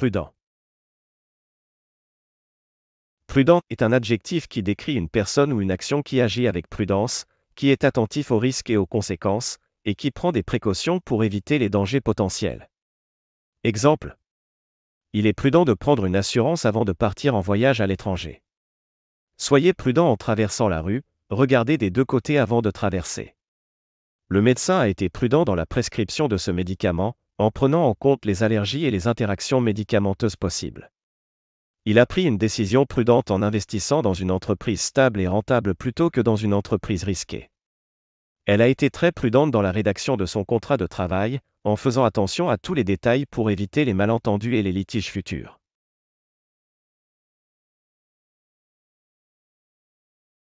Prudent. est un adjectif qui décrit une personne ou une action qui agit avec prudence, qui est attentif aux risques et aux conséquences, et qui prend des précautions pour éviter les dangers potentiels. Exemple. Il est prudent de prendre une assurance avant de partir en voyage à l'étranger. Soyez prudent en traversant la rue, regardez des deux côtés avant de traverser. Le médecin a été prudent dans la prescription de ce médicament, en prenant en compte les allergies et les interactions médicamenteuses possibles. Il a pris une décision prudente en investissant dans une entreprise stable et rentable plutôt que dans une entreprise risquée. Elle a été très prudente dans la rédaction de son contrat de travail, en faisant attention à tous les détails pour éviter les malentendus et les litiges futurs.